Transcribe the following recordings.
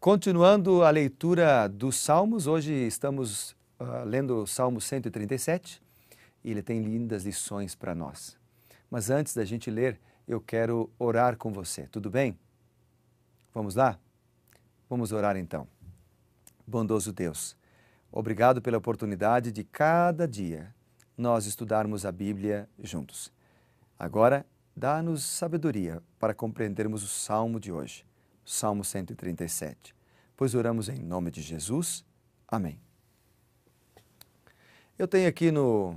Continuando a leitura dos Salmos, hoje estamos uh, lendo o Salmo 137 e ele tem lindas lições para nós. Mas antes da gente ler, eu quero orar com você, tudo bem? Vamos lá? Vamos orar então. Bondoso Deus, obrigado pela oportunidade de cada dia nós estudarmos a Bíblia juntos. Agora, dá-nos sabedoria para compreendermos o salmo de hoje. Salmo 137. Pois oramos em nome de Jesus. Amém. Eu tenho aqui no,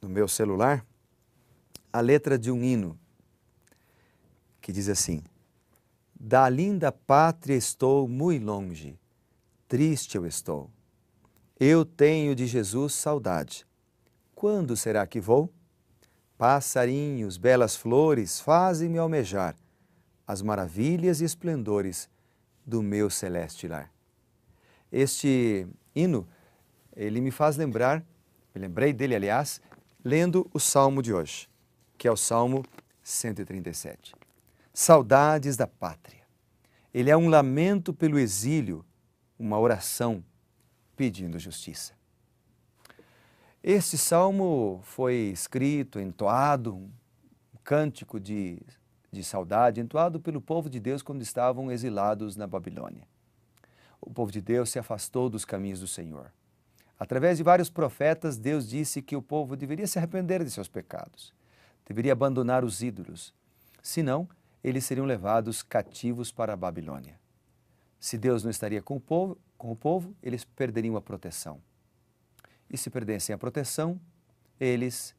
no meu celular a letra de um hino que diz assim: Da linda pátria estou muito longe, triste eu estou. Eu tenho de Jesus saudade. Quando será que vou? Passarinhos, belas flores, fazem-me almejar as maravilhas e esplendores do meu celeste lar. Este hino, ele me faz lembrar, me lembrei dele, aliás, lendo o salmo de hoje, que é o salmo 137. Saudades da pátria. Ele é um lamento pelo exílio, uma oração pedindo justiça. Este salmo foi escrito, entoado, um cântico de de saudade entoado pelo povo de Deus quando estavam exilados na Babilônia. O povo de Deus se afastou dos caminhos do Senhor. Através de vários profetas, Deus disse que o povo deveria se arrepender de seus pecados, deveria abandonar os ídolos, senão eles seriam levados cativos para a Babilônia. Se Deus não estaria com o povo, com o povo eles perderiam a proteção. E se perdessem a proteção, eles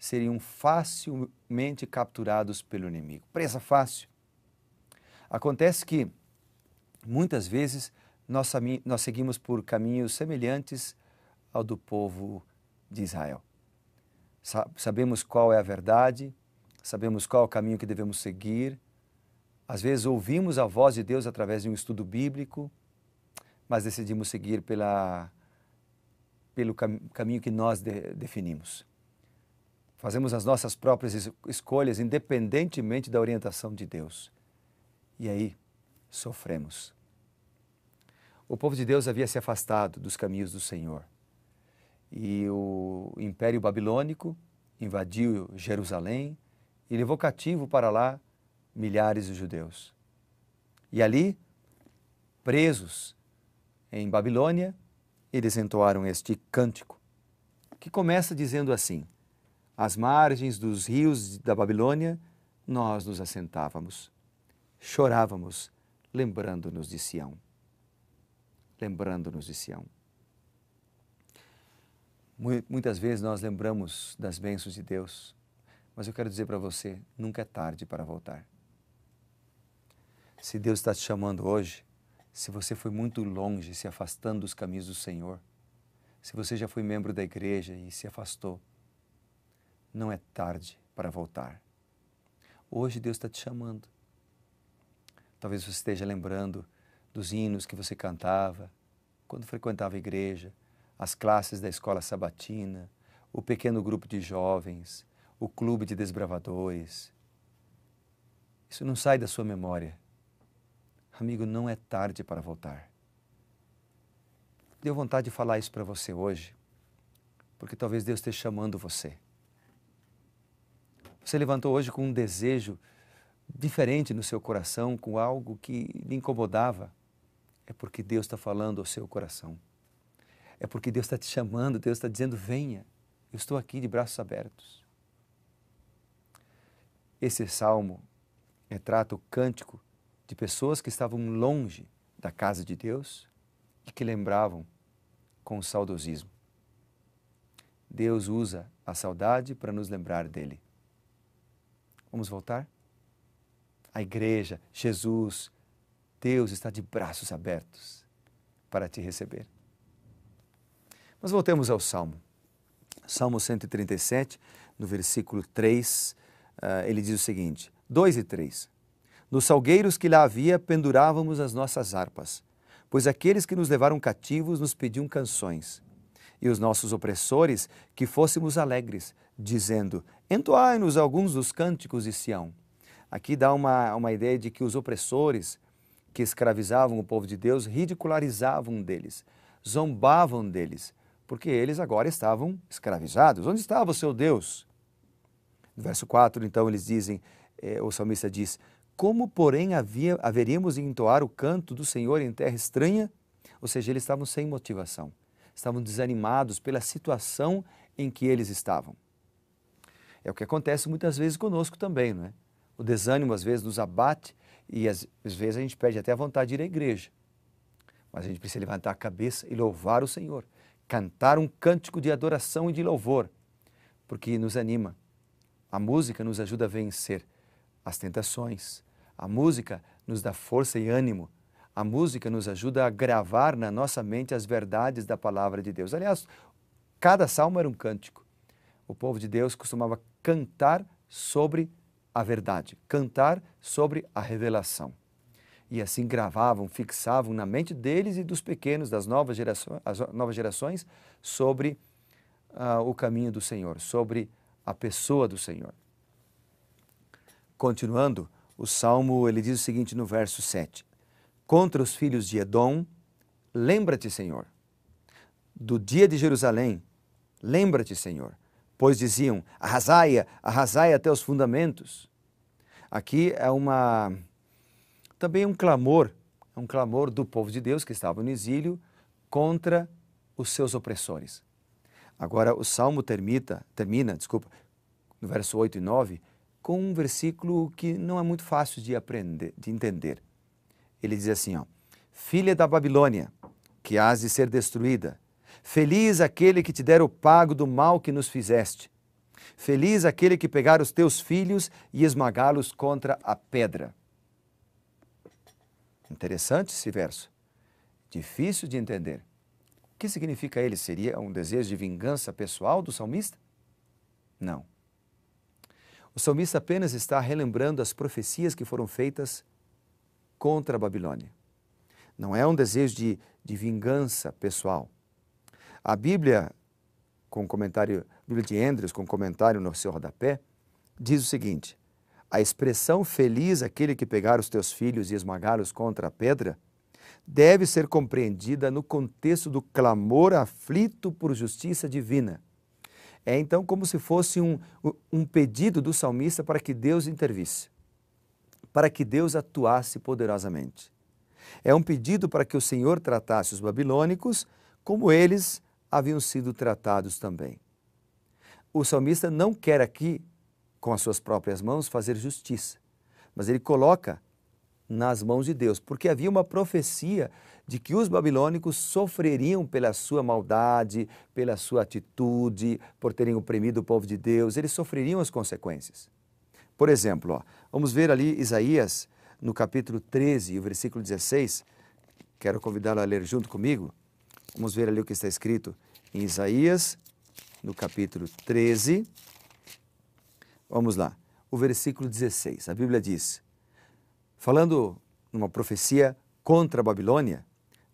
seriam facilmente capturados pelo inimigo. Presa fácil. Acontece que, muitas vezes, nós, nós seguimos por caminhos semelhantes ao do povo de Israel. Sabemos qual é a verdade, sabemos qual é o caminho que devemos seguir. Às vezes ouvimos a voz de Deus através de um estudo bíblico, mas decidimos seguir pela, pelo cam caminho que nós de, definimos. Fazemos as nossas próprias escolhas independentemente da orientação de Deus. E aí sofremos. O povo de Deus havia se afastado dos caminhos do Senhor. E o Império Babilônico invadiu Jerusalém e levou cativo para lá milhares de judeus. E ali, presos em Babilônia, eles entoaram este cântico, que começa dizendo assim: às margens dos rios da Babilônia, nós nos assentávamos, chorávamos, lembrando-nos de Sião. Lembrando-nos de Sião. Muitas vezes nós lembramos das bênçãos de Deus, mas eu quero dizer para você: nunca é tarde para voltar. Se Deus está te chamando hoje, se você foi muito longe se afastando dos caminhos do Senhor, se você já foi membro da igreja e se afastou, não é tarde para voltar. Hoje Deus está te chamando. Talvez você esteja lembrando dos hinos que você cantava, quando frequentava a igreja, as classes da escola sabatina, o pequeno grupo de jovens, o clube de desbravadores. Isso não sai da sua memória. Amigo, não é tarde para voltar. Deu vontade de falar isso para você hoje, porque talvez Deus esteja chamando você. Você levantou hoje com um desejo diferente no seu coração, com algo que lhe incomodava. É porque Deus está falando ao seu coração. É porque Deus está te chamando, Deus está dizendo: venha, eu estou aqui de braços abertos. Esse salmo retrata é, o cântico de pessoas que estavam longe da casa de Deus e que lembravam com o saudosismo. Deus usa a saudade para nos lembrar dele. Vamos voltar? A igreja, Jesus, Deus está de braços abertos para te receber. Mas voltemos ao Salmo. Salmo 137, no versículo 3, ah, ele diz o seguinte: 2 e 3. Nos salgueiros que lá havia pendurávamos as nossas harpas, pois aqueles que nos levaram cativos nos pediam canções. E os nossos opressores que fôssemos alegres, dizendo: Entoai-nos alguns dos cânticos de Sião. Aqui dá uma, uma ideia de que os opressores que escravizavam o povo de Deus ridicularizavam deles, zombavam deles, porque eles agora estavam escravizados. Onde estava o seu Deus? No verso 4, então, eles dizem, eh, o salmista diz, como, porém, havia, haveríamos em entoar o canto do Senhor em terra estranha? Ou seja, eles estavam sem motivação, estavam desanimados pela situação em que eles estavam. É o que acontece muitas vezes conosco também, não é? O desânimo às vezes nos abate e às vezes a gente perde até a vontade de ir à igreja. Mas a gente precisa levantar a cabeça e louvar o Senhor, cantar um cântico de adoração e de louvor, porque nos anima. A música nos ajuda a vencer as tentações. A música nos dá força e ânimo. A música nos ajuda a gravar na nossa mente as verdades da palavra de Deus. Aliás, cada salmo era um cântico. O povo de Deus costumava cantar sobre a verdade, cantar sobre a revelação. E assim gravavam, fixavam na mente deles e dos pequenos, das novas gerações, as novas gerações sobre uh, o caminho do Senhor, sobre a pessoa do Senhor. Continuando, o Salmo ele diz o seguinte no verso 7. Contra os filhos de Edom, lembra-te, Senhor. Do dia de Jerusalém, lembra-te, Senhor pois diziam: arrasaia arrasaia até os fundamentos. Aqui é uma também um clamor, um clamor do povo de Deus que estava no exílio contra os seus opressores. Agora o salmo termita, termina, desculpa, no verso 8 e 9, com um versículo que não é muito fácil de aprender, de entender. Ele diz assim, ó: Filha da Babilônia, que has de ser destruída, Feliz aquele que te der o pago do mal que nos fizeste. Feliz aquele que pegar os teus filhos e esmagá-los contra a pedra. Interessante esse verso. Difícil de entender. O que significa ele? Seria um desejo de vingança pessoal do salmista? Não. O salmista apenas está relembrando as profecias que foram feitas contra a Babilônia. Não é um desejo de, de vingança pessoal. A Bíblia, com comentário, Bíblia de Andrews, com comentário no seu rodapé, diz o seguinte: a expressão feliz aquele que pegar os teus filhos e esmagá-los contra a pedra deve ser compreendida no contexto do clamor aflito por justiça divina. É então como se fosse um, um pedido do salmista para que Deus intervisse, para que Deus atuasse poderosamente. É um pedido para que o Senhor tratasse os babilônicos como eles haviam sido tratados também. O salmista não quer aqui, com as suas próprias mãos, fazer justiça, mas ele coloca nas mãos de Deus, porque havia uma profecia de que os babilônicos sofreriam pela sua maldade, pela sua atitude, por terem oprimido o povo de Deus, eles sofreriam as consequências. Por exemplo, ó, vamos ver ali Isaías, no capítulo 13, o versículo 16, quero convidá-lo a ler junto comigo. Vamos ver ali o que está escrito em Isaías, no capítulo 13. Vamos lá, o versículo 16. A Bíblia diz, falando numa profecia contra a Babilônia,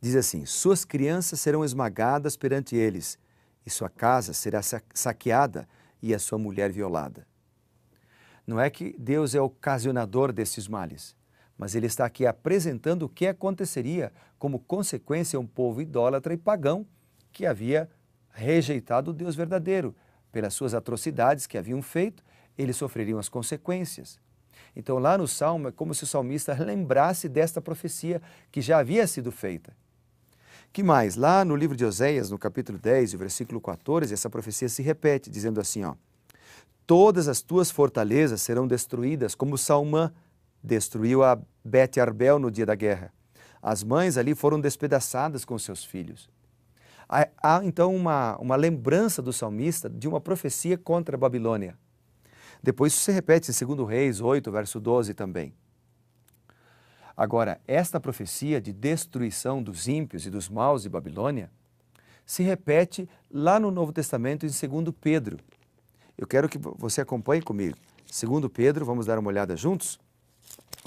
diz assim: Suas crianças serão esmagadas perante eles, e sua casa será saqueada e a sua mulher violada. Não é que Deus é ocasionador desses males, mas ele está aqui apresentando o que aconteceria como consequência a um povo idólatra e pagão que havia rejeitado o Deus verdadeiro. Pelas suas atrocidades que haviam feito, eles sofreriam as consequências. Então, lá no Salmo, é como se o salmista lembrasse desta profecia que já havia sido feita. Que mais? Lá no livro de Oséias, no capítulo 10, o versículo 14, essa profecia se repete, dizendo assim: ó, Todas as tuas fortalezas serão destruídas, como Salmã destruiu a Bet Arbel no dia da guerra. As mães ali foram despedaçadas com seus filhos. Há, então uma, uma lembrança do salmista de uma profecia contra a Babilônia. Depois isso se repete em 2 Reis 8, verso 12 também. Agora, esta profecia de destruição dos ímpios e dos maus de Babilônia se repete lá no Novo Testamento em 2 Pedro. Eu quero que você acompanhe comigo. 2 Pedro, vamos dar uma olhada juntos?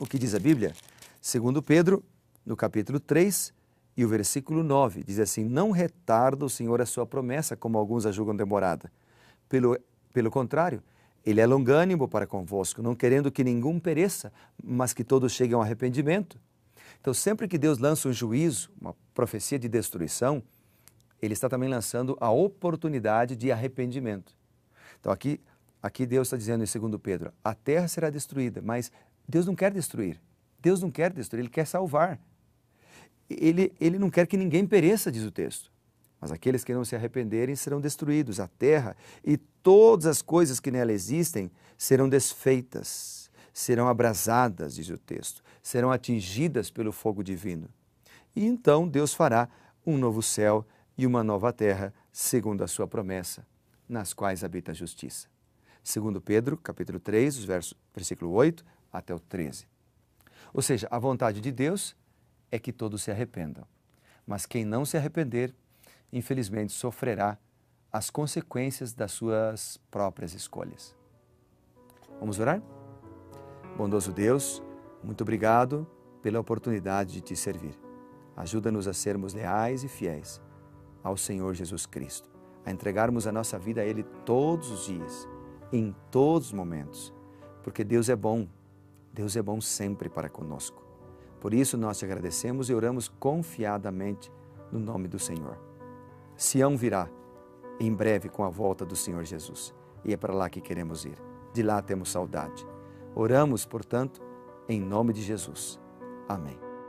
O que diz a Bíblia? Segundo Pedro, no capítulo 3 e o versículo 9, diz assim: Não retarda o Senhor a sua promessa, como alguns a julgam demorada. Pelo, pelo contrário, ele é longânimo para convosco, não querendo que nenhum pereça, mas que todos cheguem ao arrependimento. Então, sempre que Deus lança um juízo, uma profecia de destruição, ele está também lançando a oportunidade de arrependimento. Então, aqui, aqui Deus está dizendo em 2 Pedro: a terra será destruída, mas Deus não quer destruir. Deus não quer destruir, ele quer salvar. Ele, ele não quer que ninguém pereça, diz o texto. Mas aqueles que não se arrependerem serão destruídos. A terra e todas as coisas que nela existem serão desfeitas, serão abrasadas, diz o texto, serão atingidas pelo fogo divino. E então Deus fará um novo céu e uma nova terra, segundo a sua promessa, nas quais habita a justiça. Segundo Pedro, capítulo 3, versículo 8, até o 13. Ou seja, a vontade de Deus é que todos se arrependam. Mas quem não se arrepender, infelizmente sofrerá as consequências das suas próprias escolhas. Vamos orar? Bondoso Deus, muito obrigado pela oportunidade de te servir. Ajuda-nos a sermos leais e fiéis ao Senhor Jesus Cristo, a entregarmos a nossa vida a Ele todos os dias, em todos os momentos, porque Deus é bom Deus é bom sempre para conosco. Por isso nós te agradecemos e oramos confiadamente no nome do Senhor. Sião virá em breve com a volta do Senhor Jesus, e é para lá que queremos ir. De lá temos saudade. Oramos, portanto, em nome de Jesus. Amém.